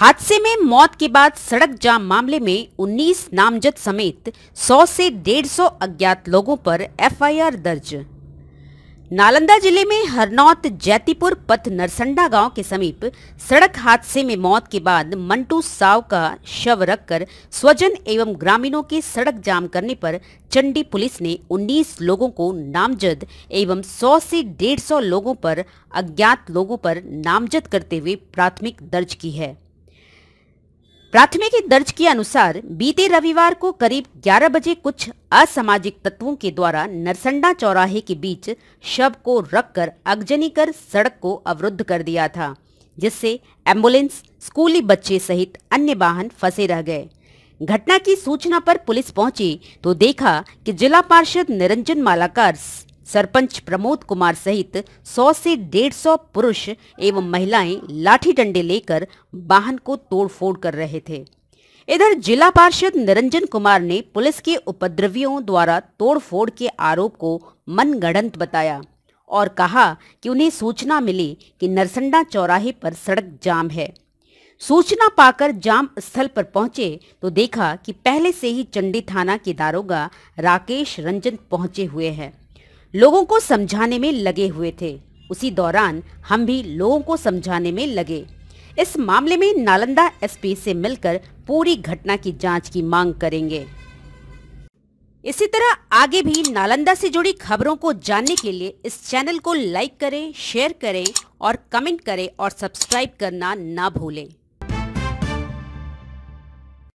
हादसे में मौत के बाद सड़क जाम मामले में 19 नामजद समेत 100 से 150 अज्ञात लोगों पर एफआईआर दर्ज नालंदा जिले में हरनौत जैतीपुर पथ नरसंडा गांव के समीप सड़क हादसे में मौत के बाद मंटू साव का शव रखकर स्वजन एवं ग्रामीणों के सड़क जाम करने पर चंडी पुलिस ने 19 लोगों को नामजद एवं 100 से 150 लोगों पर अज्ञात लोगों पर नामजद करते हुए प्राथमिक दर्ज की है प्राथमिकी दर्ज के अनुसार बीते रविवार को करीब 11 बजे कुछ असामाजिक तत्वों के द्वारा नरसंडा चौराहे के बीच शव को रखकर अगजनी कर सड़क को अवरुद्ध कर दिया था जिससे एम्बुलेंस स्कूली बच्चे सहित अन्य वाहन फंसे रह गए घटना की सूचना पर पुलिस पहुंची तो देखा कि जिला पार्षद निरंजन मालाकार सरपंच प्रमोद कुमार सहित 100 से 150 पुरुष एवं महिलाएं लाठी डंडे लेकर वाहन को तोड़फोड़ कर रहे थे इधर जिला पार्षद निरंजन कुमार ने पुलिस के उपद्रवियों द्वारा तोड़फोड़ के आरोप को मनगढ़ंत बताया और कहा कि उन्हें सूचना मिली कि नरसंडा चौराहे पर सड़क जाम है सूचना पाकर जाम स्थल पर पहुंचे तो देखा कि पहले से ही चंडी थाना के दारोगा राकेश रंजन पहुंचे हुए हैं लोगों को समझाने में लगे हुए थे उसी दौरान हम भी लोगों को समझाने में लगे इस मामले में नालंदा एसपी से मिलकर पूरी घटना की जांच की मांग करेंगे इसी तरह आगे भी नालंदा से जुड़ी खबरों को जानने के लिए इस चैनल को लाइक करें शेयर करें और कमेंट करें और सब्सक्राइब करना ना भूलें